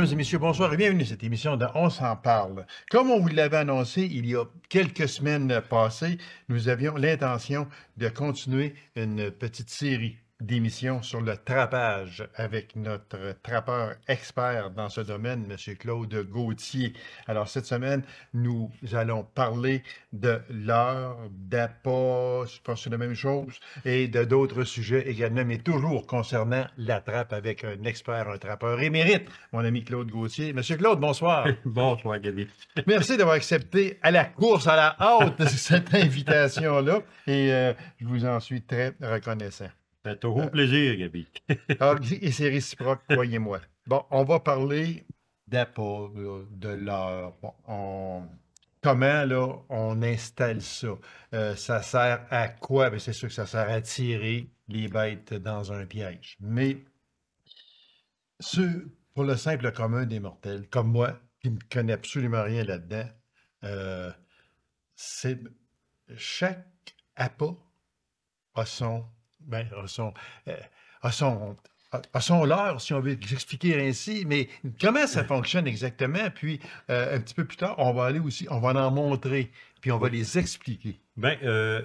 mesdames et messieurs, bonsoir et bienvenue à cette émission de On s'en parle. Comme on vous l'avait annoncé il y a quelques semaines passées, nous avions l'intention de continuer une petite série d'émission sur le trapage avec notre trappeur expert dans ce domaine, M. Claude Gauthier. Alors, cette semaine, nous allons parler de l'heure, d'appât, je pense que c'est la même chose, et de d'autres sujets également, mais toujours concernant la trappe avec un expert, un trappeur émérite, mon ami Claude Gauthier. Monsieur Claude, bonsoir. bonsoir, Gabi. Merci d'avoir accepté à la course, à la haute, cette invitation-là, et euh, je vous en suis très reconnaissant. Ça fait toujours euh, plaisir, Gabi. et c'est réciproque, croyez-moi. Bon, on va parler d'Apple, de leur. Comment là, on installe ça? Euh, ça sert à quoi? Ben, c'est sûr que ça sert à tirer les bêtes dans un piège. Mais ce, pour le simple commun des mortels, comme moi, qui ne connais absolument rien là-dedans, euh, c'est chaque appât a son à ben, son, à euh, son, si on veut expliquer ainsi, mais comment ça fonctionne exactement? Puis euh, un petit peu plus tard, on va aller aussi, on va en montrer, puis on va les expliquer. Bien, euh,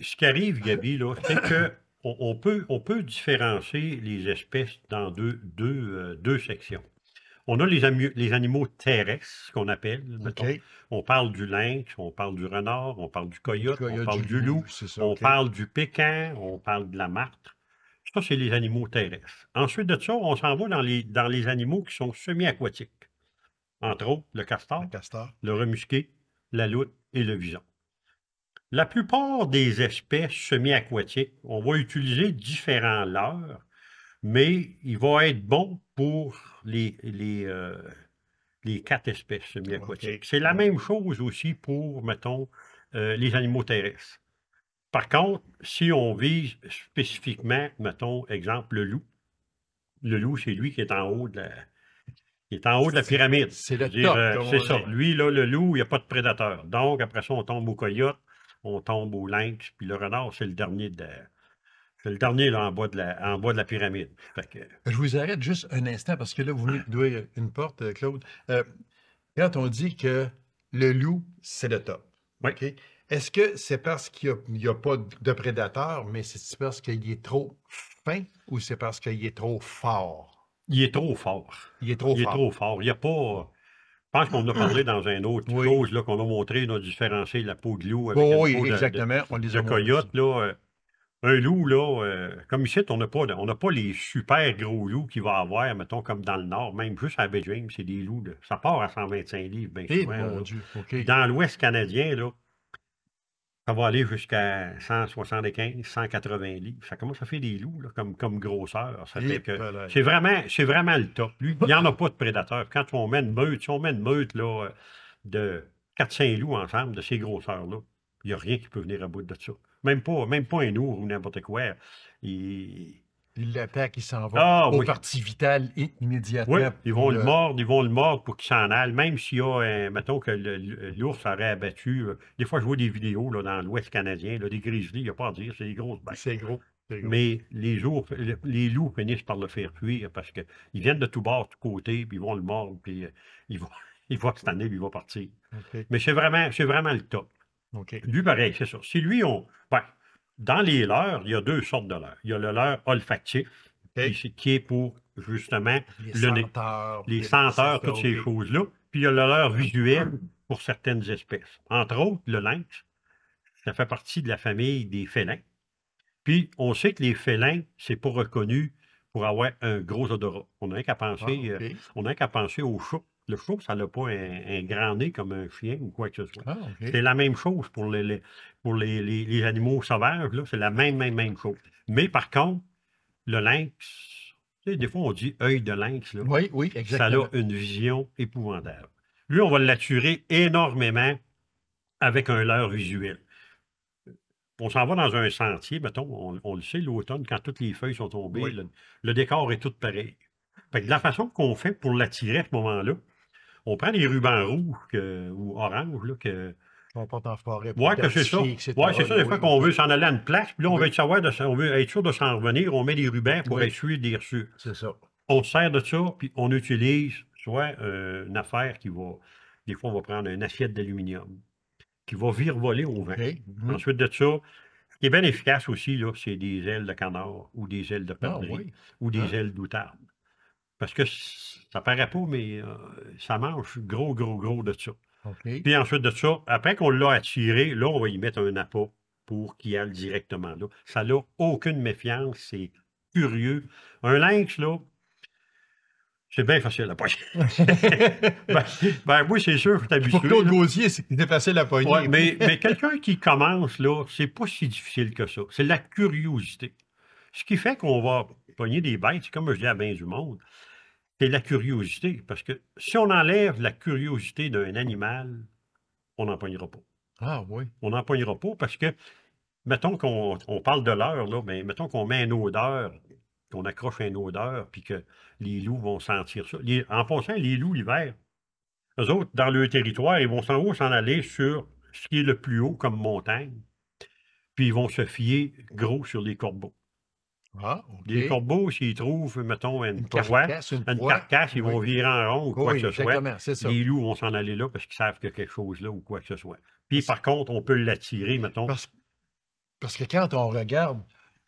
ce qui arrive, Gabi, c'est que on, peut, on peut différencier les espèces dans deux, deux sections. On a les, animaux terrestres, qu'on appelle. On parle du lynx, on parle du renard, on parle du coyote, on parle du, loup, on parle du pékin, on parle de la martre. Ça, c'est les animaux terrestres. Ensuite de ça, on s'en va dans les, animaux qui sont semi-aquatiques. Entre autres, le castor, le castor, remusqué, la loutre et le vison. La plupart des espèces semi-aquatiques, on va utiliser différents leurres mais il va être bon pour les, les, euh, quatre espèces semi-aquatiques. C'est la même chose aussi pour, mettons, euh, les animaux terrestres. Par contre, si on vise spécifiquement, mettons, exemple, le loup, le loup, c'est lui qui est en haut de la, est en haut de la pyramide. C'est le top. Euh, c'est ça. Lui, là, le loup, il n'y a pas de prédateur. Donc, après ça, on tombe au coyote, on tombe au lynx, puis le renard, c'est le dernier de, c'est le dernier là, en, bas de la, en de la pyramide. Euh, je vous arrête juste un instant parce que là, vous venez ah. d'ouvrir une porte, euh, Claude. Euh, quand on dit que le loup, c'est le top. Oui. Est-ce que c'est parce qu'il n'y a, pas de prédateur, mais c'est parce qu'il est trop fin ou c'est parce qu'il est trop fort? Il est trop fort. Il est trop fort. Il est trop fort. Il n'y a pas. Je pense qu'on en a parlé dans un autre oui. chose qu'on a montré, on a différencié la peau de loup avec la oui, peau exactement. on les a coyote. Là, un loup, là, euh, comme ici, on n'a pas, pas les super gros loups qu'il va avoir, mettons, comme dans le nord, même juste à Beijing, c'est des loups, là. ça part à 125 livres, bien eh, souvent. Dans l'ouest canadien, là, ça va aller jusqu'à 175, 180 livres. Ça commence à faire des loups, comme, comme grosseur. Eh, ben c'est vraiment, c'est vraiment le top. il n'y en a pas de prédateurs. Quand on met une meute, si on met une meute, euh, de 4-5 loups ensemble, de ces grosseurs-là, il n'y a rien qui peut venir à bout de ça. Même pas, même pas un ours ou n'importe quoi. Il... Ils il s'en va. ah, au parti vital immédiatement. Oui, ils vont le... mordre, ils vont le mordre pour qu'il s'en aille. Même s'il y a, un, mettons que l'ours aurait abattu. Euh, des fois, je vois des vidéos là, dans l'Ouest canadien, des grizzlies, il n'y a pas à dire, c'est des grosses bêtes. C'est gros. Mais les, les loups finissent par le faire fuir parce qu'ils viennent de tout bord, de tout côté, puis ils vont le mordre, puis ils vont, ils que cette année, puis ils vont partir. Mais c'est vraiment, c'est vraiment le top. Lui, pareil, c'est ça. Si lui, on. Ben, dans les leurres, il y a deux sortes de leurres. Il y a le leurre olfactif, qui, est pour justement les le senteurs, les toutes ces choses-là. Puis il y a le leurre visuel pour certaines espèces. Entre autres, le lynx, ça fait partie de la famille des félins. Puis on sait que les félins, c'est pas reconnu pour avoir un gros odorat. On n'a qu'à penser, ah, euh, qu'à penser aux choux. Le chou, ça n'a pas un, grand nez comme un chien ou quoi que ce soit. Ah, c'est la même chose pour les, pour les, les, animaux sauvages. C'est la même, même, même chose. Mais par contre, le lynx, des fois on dit œil de lynx. oui, oui, exactement. Ça a une vision épouvantable. Lui, on va l'attirer énormément avec un leurre visuel. On s'en va dans un sentier, mettons, on, le sait, l'automne, quand toutes les feuilles sont tombées, le, décor est tout pareil. la façon qu'on fait pour l'attirer à ce moment-là, on prend des rubans rouges ou oranges là, que. On porte en forêt. Oui, que c'est ça. Oui, c'est ça, des fois qu'on veut s'en aller à une place, puis là, on veut être savoir de, on veut être sûr de s'en revenir, on met des rubans pour oui. essuyer des reçus. C'est ça. On sert de ça, puis on utilise soit euh, une affaire qui va. Des fois, on va prendre une assiette d'aluminium qui va vire-voler au vent. Mhm. Ensuite de ça, qui est bien efficace aussi, c'est des ailes de canard ou des ailes de ah, perdrix ou des hein? ailes d'outarde. Parce que ça paraît pas, mais euh, ça mange gros, gros, gros de ça. Puis ensuite de ça, après qu'on l'a attiré, là, on va y mettre un appât pour qu'il aille directement là. Ça n'a aucune méfiance, c'est curieux. Un lynx, là, c'est bien facile à poigner. Ben, ben, oui, c'est sûr, faut habitué. Pour Claude Gauzier, c'était facile à mais, quelqu'un qui commence, là, c'est pas si difficile que ça. C'est la curiosité. Ce qui fait qu'on va pogner des bêtes, c'est comme je dis à bien du monde c'est la curiosité. Parce que si on enlève la curiosité d'un animal, on n'en pas. Ah oui. On n'en pas parce que, mettons qu'on parle de l'heure, là, mais mettons qu'on met une odeur, qu'on accroche une odeur, puis que les loups vont sentir ça. en passant, les loups, l'hiver, eux autres, dans leur territoire, ils vont s'en haut s'en aller sur ce qui est le plus haut comme montagne, puis ils vont se fier gros sur les corbeaux. Les ah, corbeaux, s'ils trouvent, mettons, une, une, ils vont virer en rond ou quoi que ce soit. Les loups vont s'en aller là parce qu'ils savent qu'il y a quelque chose là ou quoi que ce soit. Puis par contre, on peut l'attirer, mettons. Parce, que quand on regarde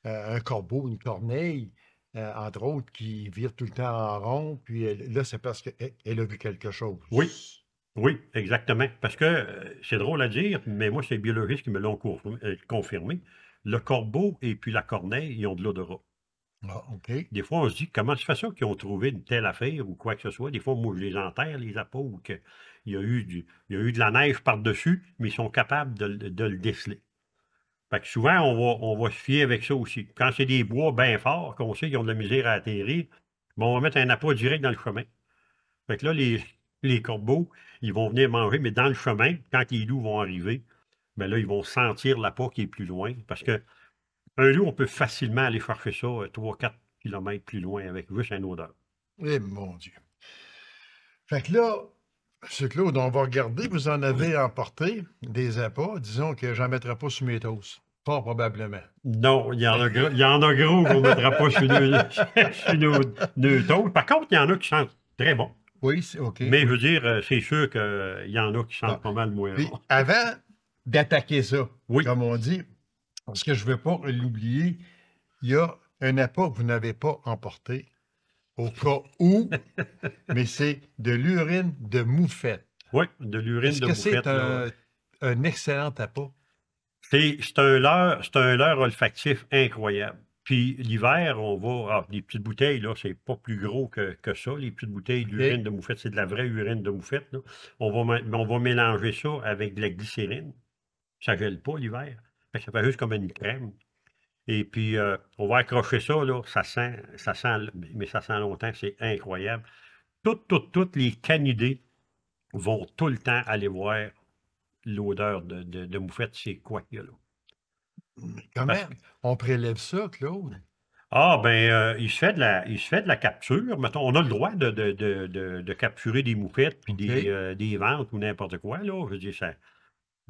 euh, un corbeau, une corneille, euh, entre autres, qui vire tout le temps en rond, puis euh, là, c'est parce qu'elle eh, a vu quelque chose. Oui. Oui, exactement. Parce que c'est drôle à dire, mais moi, c'est les biologistes qui me l'ont confirmé le corbeau et puis la corneille, ils ont de l'odorat. Ah, Des fois, on se dit, comment se fait-ça qu'ils ont trouvé une telle affaire ou quoi que ce soit? Des fois, moi, je les enterre, les appâts, ou qu'il y, a eu y a eu de la neige par-dessus, mais ils sont capables de, le déceler. Fait que souvent, on va, se fier avec ça aussi. Quand c'est des bois bien forts, qu'on sait qu'ils ont de la misère à atterrir, on va mettre un appât direct dans le chemin. Fait que là, les, les corbeaux, ils vont venir manger, mais dans le chemin, quand ils loups vont arriver, mais ben là, ils vont sentir la peau qui est plus loin. Parce que un loup, on peut facilement aller chercher ça 3-4 euh, km plus loin avec juste un odeur. Eh mon Dieu. Fait que là, M. Claude, on va regarder. Vous en avez emporté des appâts. Disons que j'en mettrai pas sur mes toasts. Pas probablement. Non, il y en a gros, gros qu'on ne mettra pas sur nos, taux Par contre, il y en a qui sentent très bon. Oui, c'est OK. Mais je veux dire, euh, c'est sûr qu'il y en a qui sentent ah. pas mal moins bon. Avant, d'attaquer ça, oui. comme on dit. Parce que je ne veux pas l'oublier, il y a un apport que vous n'avez pas emporté au cas où, mais c'est de l'urine de moufette. Oui, de l'urine de que C'est un, excellent appât. C'est un leurre, c'est un leurre olfactif incroyable. Puis l'hiver, on va. les ah, petites bouteilles, là, c'est pas plus gros que, ça. Les petites bouteilles d'urine de moufette, c'est de la vraie urine de moufette. On, va, on va mélanger ça avec de la glycérine ça gèle pas l'hiver. Ça fait juste comme une crème. Et puis, euh, on va accrocher ça, là. Ça sent, ça mais ça sent longtemps. C'est incroyable. Toutes, toutes, toutes les canidés vont tout le temps aller voir l'odeur de, de, moufette. C'est quoi qu'il y a là? Comment on prélève ça, Claude? Ah, ben, euh, il, se fait de la, il se fait de la capture. Mettons, on a le droit de, de, capturer des moufettes puis des, euh, des, ventes ou n'importe quoi. Là. Je veux dire, ça,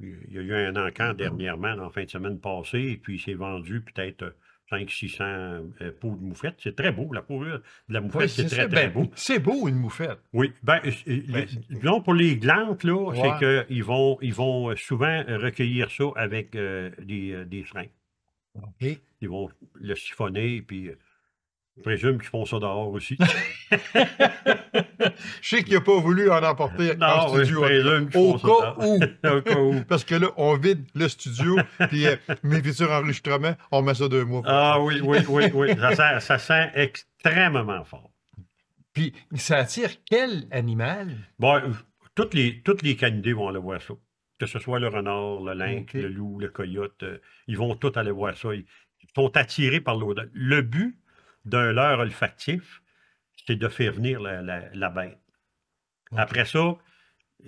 il y a eu un encan dernièrement, en fin de semaine passée, et puis il s'est vendu peut-être 500-600 euh, pots peaux de moufette. C'est très beau, la peau de la moufette, ben, c'est très, très ben, beau. C'est beau, une moufette. Oui. Ben, euh, euh, ben pour les glantes, c'est qu'ils vont, ils vont souvent recueillir ça avec des, freins. Ils vont le siphonner, puis je présume qu'ils font ça dehors aussi. je sais qu'il n'a pas voulu en emporter en studio. au, cas où. Parce que là, on vide le studio, puis euh, mes futurs enregistrements, on met ça deux mois. Ah oui, oui, oui, oui. Ça sent, extrêmement fort. Puis, ça attire quel animal? Bon, toutes les, toutes les canidés vont aller voir ça. Que ce soit le renard, le lynx, le loup, le coyote, euh, ils vont tous aller voir ça. Ils sont attirés par l'odeur. Le but, d'un leurre olfactif, c'est de faire venir la, bête. Après ça,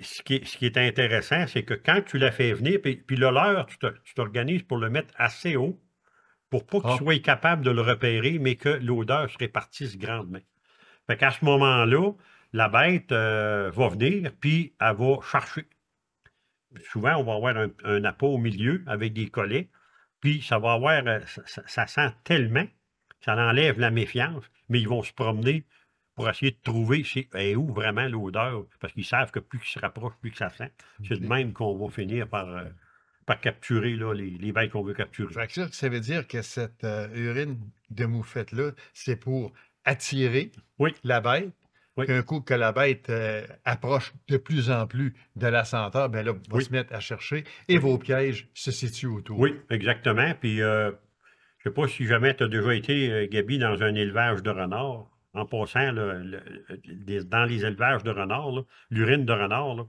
ce qui, est intéressant, c'est que quand tu la fais venir, puis, le leurre, tu t'organises pour le mettre assez haut pour pas qu'il ah. soit capable de le repérer, mais que l'odeur se répartisse grandement. Fait qu'à ce moment-là, la bête euh, va venir, puis elle va chercher. Souvent, on va avoir un, un au milieu avec des collets, puis ça va avoir, euh, ça sent tellement ça enlève la méfiance, mais ils vont se promener pour essayer de trouver ben, où vraiment l'odeur, parce qu'ils savent que plus qu'ils se rapprochent, plus que ça sent. C'est de même qu'on va finir par, euh, capturer les, les bêtes qu'on veut capturer. Ça, veut dire que cette euh, urine de moufette-là, c'est pour attirer la bête. Oui. Un coup que la bête euh, approche de plus en plus de la senteur, bien là, vous se mettre à chercher et vos pièges se situent autour. Oui, exactement. Puis je ne sais pas si jamais tu as déjà été, euh, Gabi, dans un élevage de renards. En passant, dans les élevages de renards, l'urine de renard,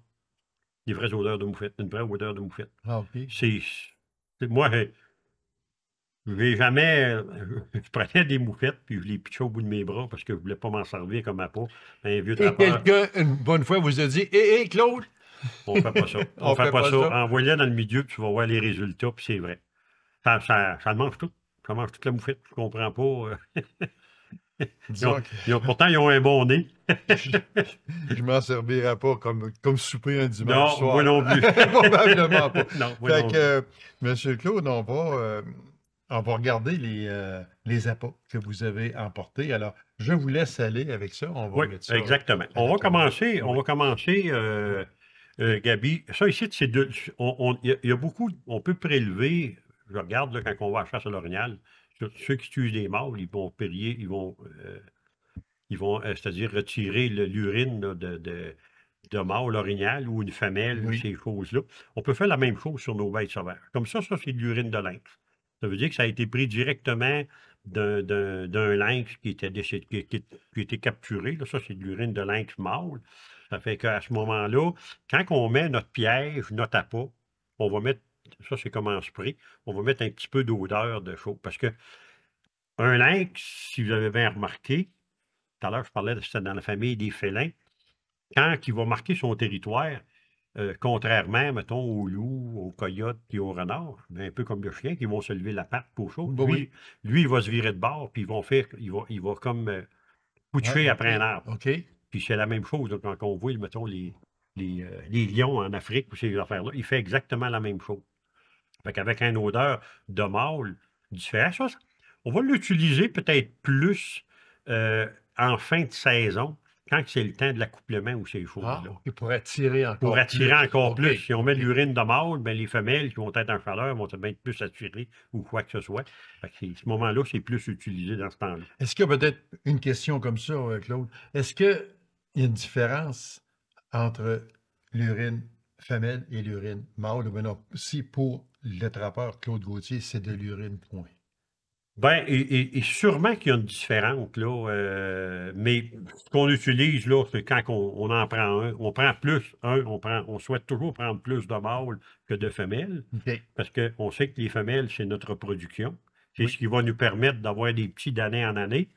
des vraies odeurs de moufette, une vraie odeur de moufette. Ah, je C'est. Moi, jamais. Euh, je prenais des moufettes puis je les pichais au bout de mes bras parce que je ne voulais pas m'en servir comme à peau. Et quelqu'un, une bonne fois, vous a dit Hé, hé, Claude On ne fait pas ça. On ne fait, pas, ça. envoie dans le milieu puis tu vas voir les résultats, puis c'est vrai. Ça, le mange tout commence toute la bouffette, je ne comprends pas. Euh. pourtant, ils ont un bon nez. je ne m'en servirai pas comme, comme souper un dimanche non, soir. Moi non plus. Probablement pas. Non, fait que, M. Claude, on va, euh, on va regarder les, euh, les, appâts que vous avez emportés. Alors, je vous laisse aller avec ça. On va oui, Exactement. On va commencer. On va commencer. Gabi, ça ici, c'est on, y a beaucoup, on peut prélever je regarde quand on va à chasse à l'orignal, ceux qui tuent des mâles, ils vont périller, ils vont, euh, vont euh, c'est-à-dire retirer l'urine de, de, de mâle orignal ou une femelle, ces choses-là. On peut faire la même chose sur nos bêtes sauvages. Comme ça, ça, c'est de l'urine de lynx. Ça veut dire que ça a été pris directement d'un lynx qui était, qui, était capturé. Là, ça, c'est de l'urine de lynx mâle. Ça fait qu'à ce moment-là, quand on met notre piège, notre appât, on va mettre ça c'est comme en spray, on va mettre un petit peu d'odeur de chaud. Parce que un lynx, si vous avez bien remarqué, tout à l'heure je parlais de ça dans la famille des félins, quand il va marquer son territoire, euh, contrairement, mettons, aux loups, aux coyotes et aux renards, ben, un peu comme le chien, qui vont se lever la patte pour chaud. Bah lui, lui, il va se virer de bord, puis vont faire, il va, comme euh, après un arbre. Puis c'est la même chose donc, quand on voit, mettons, les, les, euh, les lions en Afrique ou ces affaires-là, il fait exactement la même chose. Fait qu'avec une odeur de mâle différente, on va l'utiliser peut-être plus euh, en fin de saison, quand c'est le temps de l'accouplement ou c'est chaud. Ah, pour attirer encore pour attirer plus. encore plus. Si on met de l'urine de mâle, ben les femelles qui vont être en chaleur vont être plus attirées ou quoi que ce soit. À ce moment-là, c'est plus utilisé dans ce temps-là. Est-ce qu'il y a peut-être une question comme ça, euh, Claude? Est-ce qu'il y a une différence entre l'urine femelle et l'urine. Mâle, ou non. Si pour le trappeur Claude Gauthier, c'est de l'urine, point. Ben, et, sûrement qu'il y a une différence, là. Euh, mais ce qu'on utilise, là, c'est quand on, en prend un, on prend plus un, on, prend, on souhaite toujours prendre plus de mâles que de femelles. Parce qu'on sait que les femelles, c'est notre production. C'est ce qui va nous permettre d'avoir des petits d'année en année.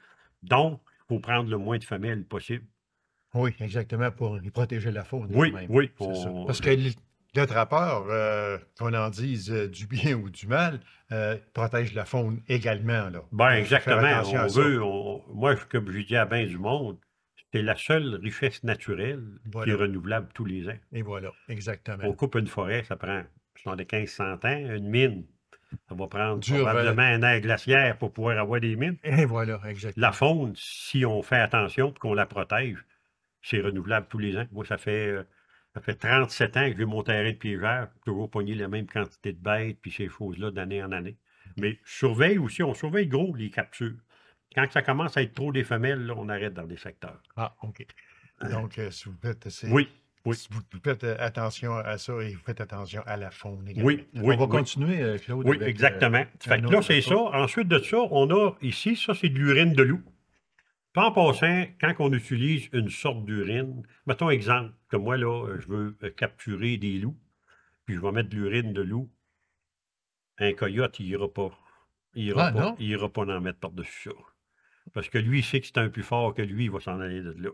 Donc, il faut prendre le moins de femelles possible. Oui, exactement, pour protéger la faune. Oui, oui. Parce que les euh, qu'on en dise euh, du bien ou du mal, euh, protège la faune également. Là. Ben, exactement. On veut, moi, comme je dis à bien du monde, c'est la seule richesse naturelle qui est renouvelable tous les ans. Et voilà, exactement. On coupe une forêt, ça prend, dans les 1500 ans, une mine. Ça va prendre euh, probablement un air glaciaire pour pouvoir avoir des mines. Et voilà, exactement. La faune, si on fait attention et qu'on la protège, c'est renouvelable tous les ans. Moi, ça fait, euh, ça 37 ans que j'ai mon terrain de piégeur, toujours pogné la même quantité de bêtes, puis ces choses-là d'année en année. Mais je surveille aussi, on surveille gros les captures. Quand ça commence à être trop des femelles, on arrête dans des secteurs. Ah, OK. Donc, euh, si vous faites. Euh, oui. Oui. vous faites attention à ça et vous faites attention à la faune également. Oui, oui, on va continuer, Claude. Oui, exactement. fait là, c'est ça. Ensuite de ça, on a ici, ça, c'est de l'urine de loup. Puis en passant, quand on utilise une sorte d'urine, mettons exemple, que moi, là, euh, je veux euh, capturer des loups, puis je vais mettre de l'urine de loup, un coyote, il n'ira pas. Il ah, pas, ira pas en mettre par-dessus ça. Parce que lui, il sait que c'est un plus fort que lui, il va s'en aller de là.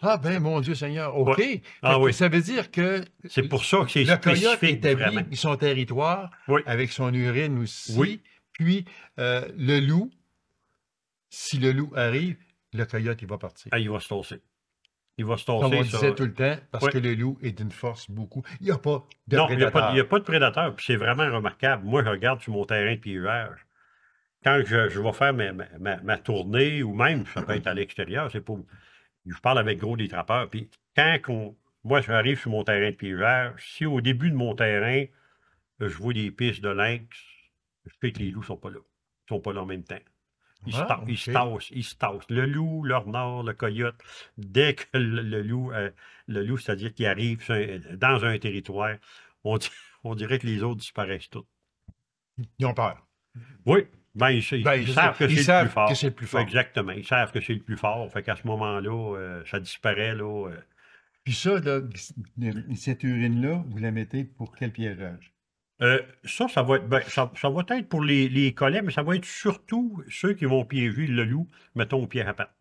Ah ben mon Dieu Seigneur, OK. Ah ça veut dire que c'est pour ça que c'est le coyote établit son territoire avec son urine aussi. Oui. Puis euh, le loup, si le loup arrive, le coyote, il va partir. Ah, il va se tosser. Il va se tosser. Comme on disait tout le temps, parce que le loup est d'une force beaucoup. Il n'y a pas de prédateurs. Non, il n'y a, pas de prédateur. c'est vraiment remarquable. Moi, je regarde sur mon terrain de verts. Quand je, vais faire ma, tournée, ou même, ça peut être à l'extérieur, c'est pour. Je parle avec gros des trappeurs. Puis quand qu'on, moi, j'arrive sur mon terrain de verts. si au début de mon terrain, je vois des pistes de lynx, je sais que les loups ne sont pas là. Ils ne sont pas là en même temps. Ils, ils, se ah, tassent, ils se tassent. Le loup, l'ornard, le coyote, dès que le, loup, euh, le loup c'est-à-dire qu'il arrive dans un territoire, on, dirait que les autres disparaissent tous. Ils ont peur. Oui. Ben, ils, ils ben, savent que c'est le, plus fort. Exactement. Ils savent que c'est le plus fort. Fait qu'à ce moment-là, euh, ça disparaît. Là, euh. Puis ça, là, cette urine-là, vous la mettez pour quel pierrage? Euh, ça, ça va être ben, ça, va être pour les, collègues, collets, mais ça va être surtout ceux qui vont piéger le loup, mettons au pied à pâte.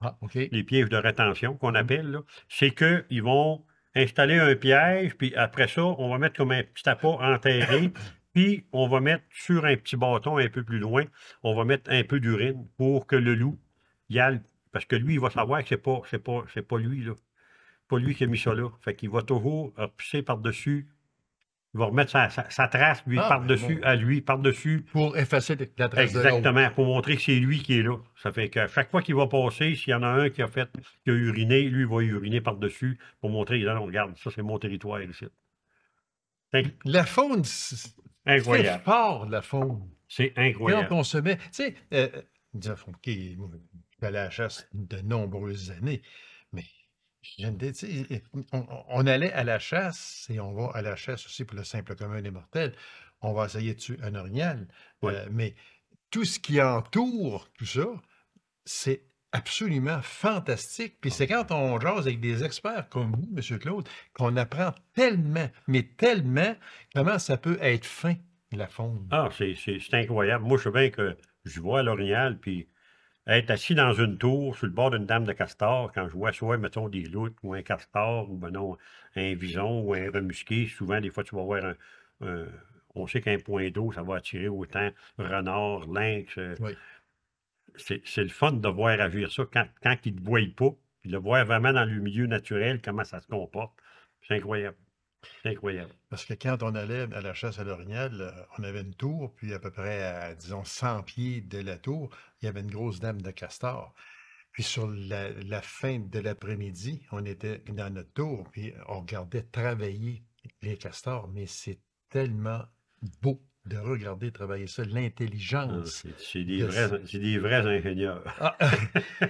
Ah, ok. Les pièges de rétention qu'on mm-hmm. appelle, c'est qu'ils vont installer un piège, puis après ça, on va mettre comme un petit appât enterré, puis on va mettre sur un petit bâton un peu plus loin, on va mettre un peu d'urine pour que le loup y aille, parce que lui, il va mm-hmm. savoir que c'est pas, c'est pas, c'est pas lui, là. Pas lui qui a mis ça là. Fait qu'il va toujours euh, pousser par-dessus il va remettre sa, trace, lui, ah, ben par-dessus, à lui, par-dessus. Pour effacer la trace Exactement, pour montrer que c'est lui qui est là. Ça fait que chaque fois qu'il va passer, s'il y en a un qui a fait, qui a uriné, lui, il va uriner par-dessus pour montrer, là, on regarde, ça, c'est mon territoire, ici. Hein? La faune, c'est incroyable. de la faune. C'est incroyable. Quand on se met, tu sais, euh, à la chasse de nombreuses années on, allait à la chasse, et on va à la chasse aussi pour le simple commun des mortels. On va essayer de tuer un orignal. Euh, mais tout ce qui entoure tout ça, c'est absolument fantastique. Puis c'est ah. quand on jase avec des experts comme vous, M. Claude, qu'on apprend tellement, mais tellement, comment ça peut être fin, la faune. Ah, c'est incroyable. Moi, je sais bien que je vois l'orignal, puis être assis dans une tour sur le bord d'une dame de castor, quand je vois soit, mettons, des loutres ou un castor ou, ben un vison ou un remusqué, souvent, des fois, tu vas voir un. on sait qu'un point d'eau, ça va attirer autant renard, lynx. Euh, c'est le fun de voir agir ça quand, quand ils ne te voient pas, de le voir vraiment dans le milieu naturel, comment ça se comporte. C'est incroyable incroyable. Parce que quand on allait à la chasse à l'orignal, euh, on avait une tour, puis à peu près à, disons, 100 pieds de la tour, il y avait une grosse dame de castor. Puis sur la fin de l'après-midi, on était dans notre tour, puis on regardait travailler les castors, mais c'est tellement beau de regarder travailler ça, l'intelligence. Ah, c'est des, des, vrais ingénieurs. Ah, ah. là,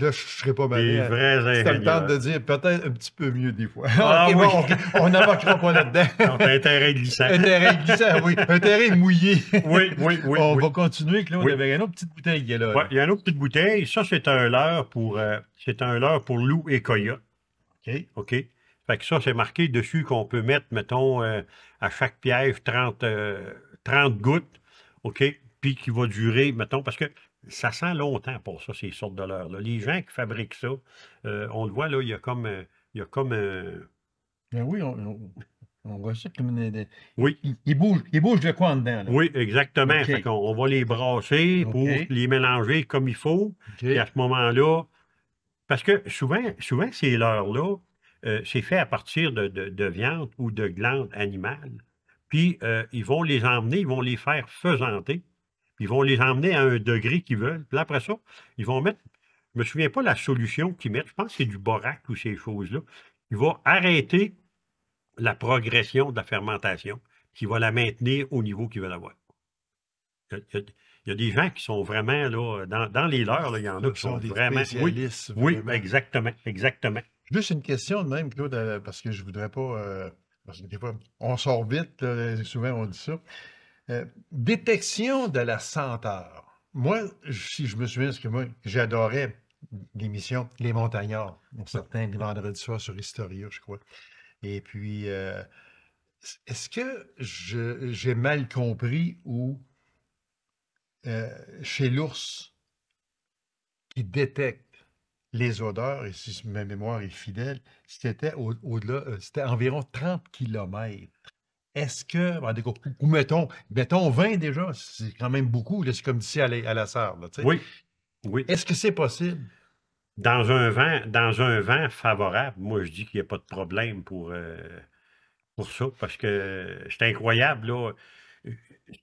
je ne serais pas mal. Des vrais ingénieurs. Ça me tente de dire peut-être un petit peu mieux des fois. Ah, oui. on n'embarquera pas là-dedans. un terrain glissant. un terrain glissant, oui. Un terrain mouillé. oui, oui, oui. On va continuer, Claude, y avec une autre petite bouteille là. Oui, il y a une autre petite bouteille. Ça, c'est un leurre pour, euh, un pour loup et coyote. OK. OK. Fait que ça, c'est marqué dessus qu'on peut mettre, mettons, euh, à chaque piège 30, euh, gouttes, OK, puis qui va durer, mettons, parce que ça sent longtemps pour ça, ces sortes de leurres. Là. Les gens qui fabriquent ça, euh, on le voit, là, il y a comme. il y a comme ben oui, on, voit ça comme une. Oui. Ils bougent bouge, bouge de quoi en dedans? Là. Oui, exactement. on va les brasser pour les mélanger comme il faut. Et à ce moment-là, parce que souvent, souvent ces leurres-là, euh, c'est fait à partir de, viande ou de glandes animales. Puis euh, ils vont les emmener, ils vont les faire faisanter. Ils vont les emmener à un degré qu'ils veulent. Puis après ça, ils vont mettre, je ne me souviens pas la solution qu'ils mettent, je pense que c'est du borac ou ces choses-là, ils vont arrêter la progression de la fermentation, qui va la maintenir au niveau qu'ils veulent avoir. Il y, a, des gens qui sont vraiment, là, dans, les leurs, il y en a qui sont, vraiment. oui, exactement, exactement. Juste une question de même, Claude, euh, parce que je ne voudrais pas. Euh, on sort vite, souvent on dit ça. Euh, détection de la senteur. Moi, si je me souviens, que moi, j'adorais l'émission Les Montagnards, certains certain vendredi soir sur Historia, je crois. Et puis, est-ce que j'ai mal compris ou chez l'ours qui détecte les odeurs, et si ma mémoire est fidèle, c'était au-delà, euh, c'était environ 30 kilomètres. Est-ce que, ou mettons, mettons 20 déjà, c'est quand même beaucoup, c'est comme d'ici à la, à la Sarre, Oui. oui. Est-ce que c'est possible? Dans un, vent, dans un vent favorable, moi je dis qu'il n'y a pas de problème pour, euh, pour ça, parce que c'est incroyable. Là.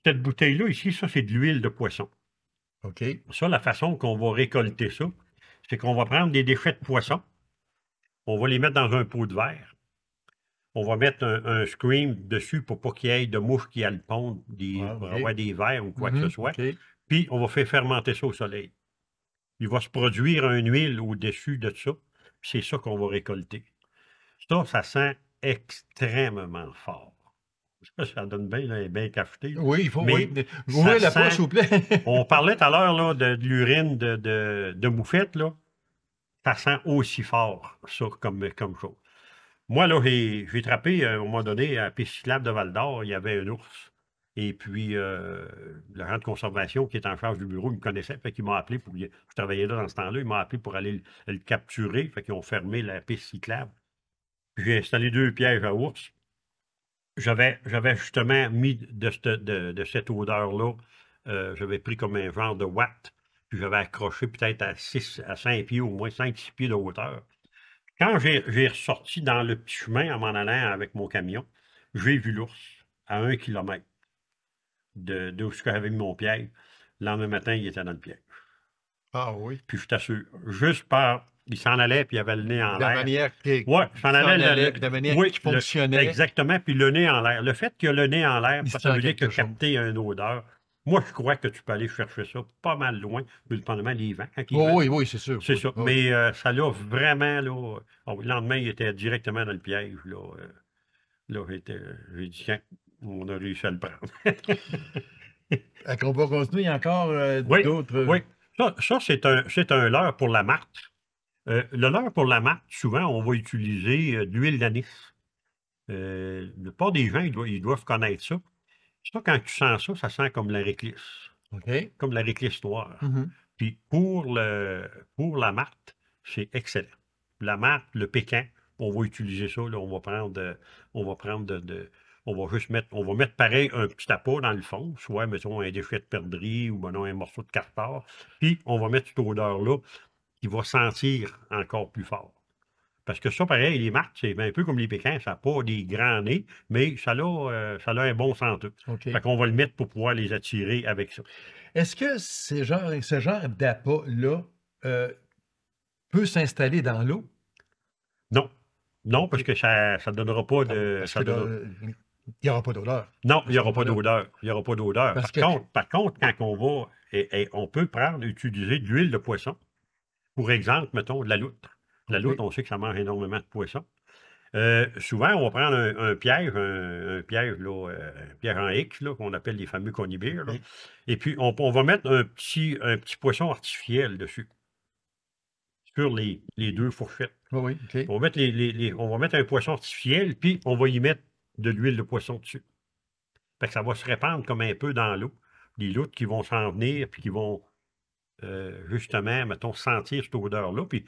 Cette bouteille-là, ici, ça, c'est de l'huile de poisson. OK. Ça, la façon qu'on va récolter ça, c'est qu'on va prendre des déchets de poisson, on va les mettre dans un pot de verre, on va mettre un, screen dessus pour pas qu'il y ait de mouches qui alpondent des, ah, des verres ou quoi que ce mhm, soit. Puis on va faire fermenter ça au soleil. Il va se produire une huile au-dessus de ça. C'est ça qu'on va récolter. Ça, ça sent extrêmement fort. Ça donne bien, là, bien cacheté. Oui, il faut. oui, la poche, s'il vous plaît. on parlait tout à l'heure de, l'urine de, moufette, là. Ça sent aussi fort, ça, comme, comme chose. Moi, là, j'ai trappé, euh, à un moment donné, à cyclable de Val-d'Or, il y avait un ours. Et puis, euh, le rang de conservation qui est en charge du bureau, il me connaissait, fait qu'il m'a appelé pour. Je travaillais là dans ce temps-là, il m'a appelé pour aller le, capturer, fait qu'ils ont fermé la piste cyclable. J'ai installé deux pièges à ours j'avais, justement mis de cette, odeur-là, euh, j'avais pris comme un genre de watt, puis j'avais accroché peut-être à 6, à 5 pieds, au moins 5-6 pieds de hauteur. Quand j'ai, ressorti dans le petit chemin en m'en allant avec mon camion, j'ai vu l'ours à un kilomètre de, de où j'avais mis mon piège. Le lendemain matin, il était dans le piège. Ah oui? Puis je t'assure, juste par il s'en allait, puis il avait le nez en l'air. Oui, manière qui, s'en allait, de oui, fonctionnait. exactement, puis le nez en l'air. Le fait qu'il y a le nez en l'air, ça veut dire que as capter une odeur. Moi, je crois que tu peux aller chercher ça pas mal loin, mais le pendant les vents. Hein, oui, oui, c'est sûr. C'est sûr. Mais euh, ça l'a vraiment, là. Ah le lendemain, il était directement dans le piège, là. Euh, là, j'ai dit, tiens, on a réussi à le prendre. on va continuer, il y a encore euh, oui, d'autres. Oui, ça, c'est un, un leurre pour la marque. Euh, L'odeur pour la marque, souvent, on va utiliser euh, de l'huile d'anis. Euh, le port des gens, ils doivent, connaître ça. Ça, quand tu sens ça, ça sent comme la réclisse. Comme la réclisse noire. Mm-hmm. Puis pour, le, pour la marte, c'est excellent. La marte, le pécan, on va utiliser ça. on va prendre, on va prendre de, on va juste mettre, on va mettre pareil un petit appât dans le fond, soit, mettons, un déchet de perdrix ou, ben un morceau de cartard, puis on va mettre cette odeur-là il va sentir encore plus fort. Parce que ça, pareil, les marques, c'est un peu comme les pékins, ça n'a pas des grands nez, mais ça a, euh, un bon senteux. Fait qu'on va le mettre pour pouvoir les attirer avec ça. Est-ce que genre, ce genre d'appât-là euh, peut s'installer dans l'eau? Non. Non, parce que ça ne donnera pas de. Ah, il n'y aura pas d'odeur. Non, il n'y aura pas d'odeur. Il n'y aura pas d'odeur. Par, contre, quand on va, on peut prendre, utiliser de l'huile de poisson pour exemple, mettons, de la loutre. La loutre, on sait que ça mange énormément de poissons. Euh, souvent, on va prendre un, piège, un, piège, là, euh, en X, qu'on appelle les fameux conibires. Et puis, on, va mettre un petit, un petit poisson artificiel dessus, sur les, deux fourchettes. on, va mettre on va mettre un poisson artificiel, puis on va y mettre de l'huile de poisson dessus. Fait que ça va se répandre comme un peu dans l'eau. Les loutres qui vont s'en venir, puis qui vont euh, justement, mettons, sentir cette odeur-là. Puis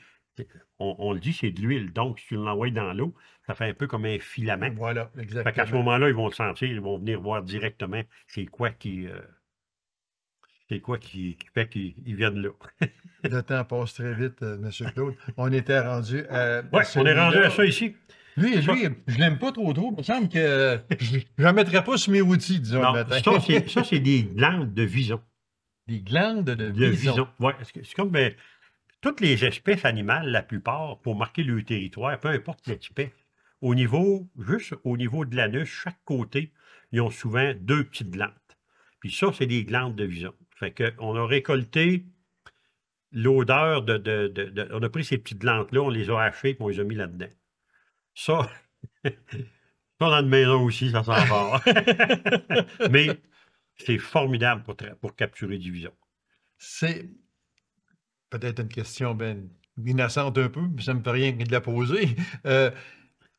on, le dit, c'est de l'huile. Donc, si tu l'envoies dans l'eau, ça fait un peu comme un filament. Voilà, exactement. Fait qu'à ce moment-là, ils vont le sentir, ils vont venir voir directement c'est quoi qui. Euh, c'est quoi qui, fait qu'ils viennent là? le temps passe très vite, euh, M. Claude. On était rendu à. Oui, on est rendu à ça ici. Lui, lui, je l'aime pas trop trop. Il me semble que je ne mettrais pas sur mes outils, disons, non, Ça, c'est des glandes de vison. Des glandes de, vison. Oui, c'est comme ben, toutes les espèces animales, la plupart, pour marquer le territoire, peu importe l'espèce, au niveau, juste au niveau de l'anus, chaque côté, ils ont souvent deux petites glandes. Puis ça, c'est des glandes de vison. Fait qu'on a récolté l'odeur de, On a pris ces petites glandes-là, on les a hachées, puis on les a mis là-dedans. Ça, ça, dans le maison aussi, ça sent fort. Mais c'est formidable pour, capturer capturer vison. C'est peut-être une question ben, innocente un peu, mais ça ne me fait rien de la poser. Euh,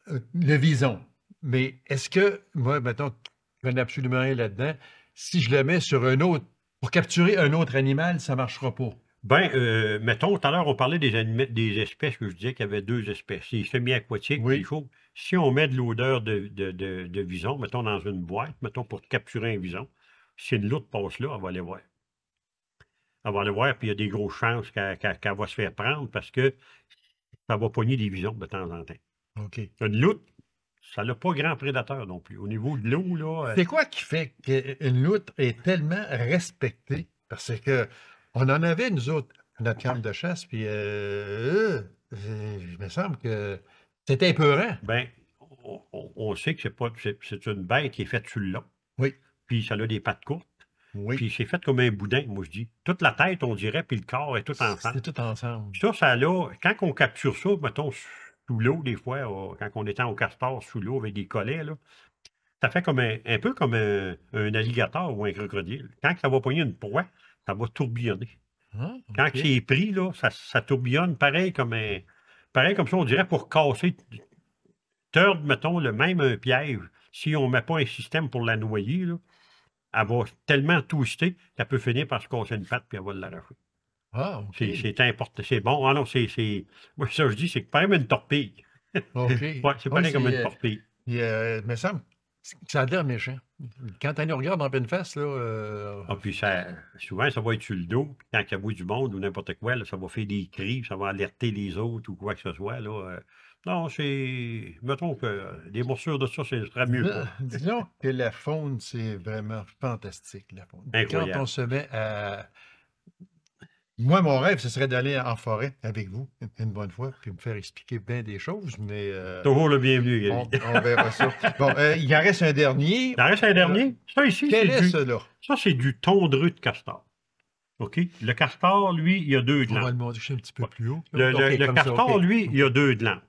euh, le vison. Mais est-ce que, moi, maintenant, je connais absolument rien là-dedans, si je le mets sur un autre, pour capturer un autre animal, ça ne marchera pas? Ben, euh, mettons, tout à l'heure, on parlait des, des espèces que je disais qu'il y avait deux espèces, les semi-aquatiques, il Faut, si on met de l'odeur de, de, de, vison, mettons dans une boîte, mettons pour capturer un vison, si loutre passe là, on va aller voir. Elle va aller voir, puis il y a des grosses chances qu'elle va se faire prendre parce que ça va pogner des visions de temps en temps. OK. Une euh, loutre, ça n'a pas grand prédateur non plus. Au niveau de l'eau, là. Euh, c'est quoi qui fait qu'une loutre est tellement respectée? Parce que on en avait, nous autres, notre camp de chasse, puis euh, euh il me semble que c'était épeurant. Bien, on, on, sait que c'est pas c'est une bête qui est faite sur le long. Oui puis ça a des pattes courtes. Oui. Puis c'est fait comme un boudin, moi je dis. Toute la tête, on dirait, puis le corps est tout ensemble. C'est tout ensemble. Ça, ça là, quand on capture ça, mettons, sous l'eau, des fois, quand on est au castor sous l'eau avec des collets, là, ça fait comme un, peu comme un, alligator ou un crocodile. Quand ça va poigner une proie, ça va tourbillonner. Ah, quand c'est pris, là, ça, tourbillonne pareil comme un. Pareil comme ça, on dirait pour casser, Tord, mettons, le même un piège. Si on ne met pas un système pour la noyer, là, elle va tellement twister qu'elle peut finir par se casser une patte puis elle va l'arracher. Ah, C'est important. C'est bon. Ah non, c'est. Moi, ça, je dis, c'est quand comme une torpille. OK. c'est pas comme une torpille. mais euh, ça, ça a l'air méchant. Quand elle nous regarde en pleine face, là. Euh... Ah, puis ça, souvent, ça va être sur le dos. quand il y a bout du monde ou n'importe quoi, ça va faire des cris, ça va alerter les autres ou quoi que ce soit. Là, euh, non, c'est. Mettons que euh, des morsures de ça, ce serait mieux. Disons que la faune, c'est vraiment fantastique, la faune. Quand on se met à. Moi, mon rêve, ce serait d'aller en forêt avec vous une bonne fois, puis me faire expliquer bien des choses, mais... Euh, Toujours le bienvenu, on, on, verra ça. Bon, euh, il en reste un dernier. Il en reste un dernier. Ça, ici, Quel est, du, ça, c'est du tondreux de castor. OK? Le castor, lui, il y a deux glands. On va le montrer un petit peu plus haut. Le, castor, lui, il y a deux glands.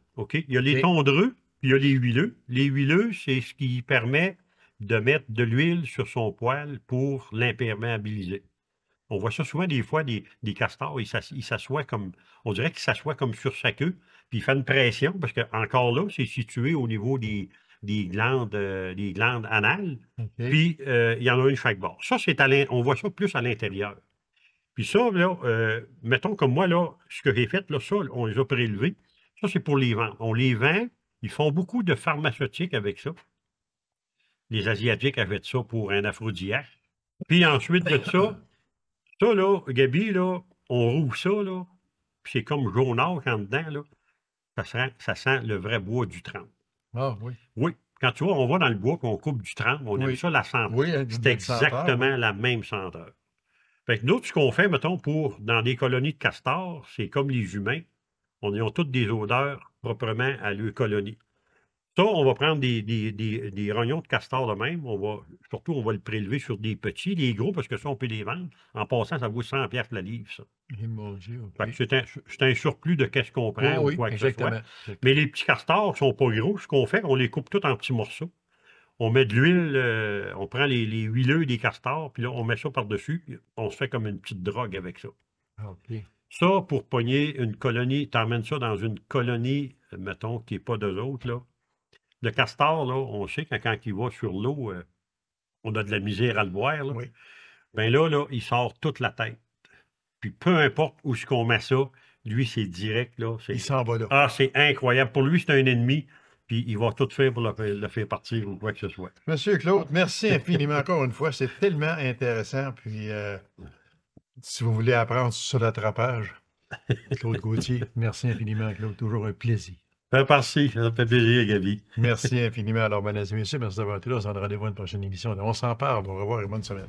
Il y a les tondreux, puis il y a les huileux. Les huileux, c'est ce qui permet de mettre de l'huile sur son poil pour l'imperméabiliser. On voit ça souvent des fois, des, des castors, ils s'assoient comme, on dirait qu'ils s'assoient comme sur sa queue, puis il fait une pression, parce que encore là, c'est situé au niveau des, des glandes, euh, anales, puis euh, il y en a une chaque bord. Ça, c'est on voit ça plus à l'intérieur. Puis ça, là, euh, mettons comme moi, là, ce que j'ai fait, là, ça, on les a prélevés, ça, c'est pour les vents. On les vend. Ils font beaucoup de pharmaceutiques avec ça. Les Asiatiques avaient ça pour un aphrodisiaque. Puis ensuite de ça, ça, là, Gabi, là, on roule ça, là, puis c'est comme jaunâtre en dedans, là. Ça sent, le vrai bois du tremble. Ah oui. Oui. Quand tu vois, on va dans le bois, qu'on coupe du tremble, on aime ça, la senteur. c'est exactement la même senteur. Fait que nous, ce qu'on fait, mettons, pour, dans des colonies de castors, c'est comme les humains, on y a toutes des odeurs proprement à leur colonie. Ça, on va prendre des, des, rognons de castor de même. On va, surtout, on va le prélever sur des petits, des gros, parce que ça, on peut les vendre. En passant, ça vaut 100 pièces la livre, ça. C'est un, surplus de qu'est-ce qu'on prend ah ou quoi que Mais les petits castors ne sont pas gros. Ce qu'on fait, on les coupe tous en petits morceaux. On met de l'huile, euh, on prend les, huileux des castors, puis là, on met ça par-dessus. On se fait comme une petite drogue avec ça. Ah, OK. Ça, pour pogner une colonie, t'emmènes ça dans une colonie, mettons, qui n'est pas de l'autre là. Le castor, là, on sait que quand il va sur l'eau, euh, on a de la misère à le voir, là. Oui. Ben là, là, il sort toute la tête. Puis peu importe où ce qu'on met ça, lui, c'est direct, là. Il s'en va là. Ah, c'est incroyable. Pour lui, c'est un ennemi puis il va tout faire pour le, faire partir ou quoi que ce soit. Monsieur Claude, merci infiniment encore une fois. C'est tellement intéressant. Puis euh, si vous voulez apprendre sur l'attrapage, Claude Gauthier, merci infiniment, Claude. Toujours un plaisir. Merci, ça fait plaisir, Gabi. Merci infiniment. Alors, mesdames et messieurs, merci d'avoir été là. On se rendez-vous à une prochaine émission. On s'en parle. Au revoir et bonne semaine.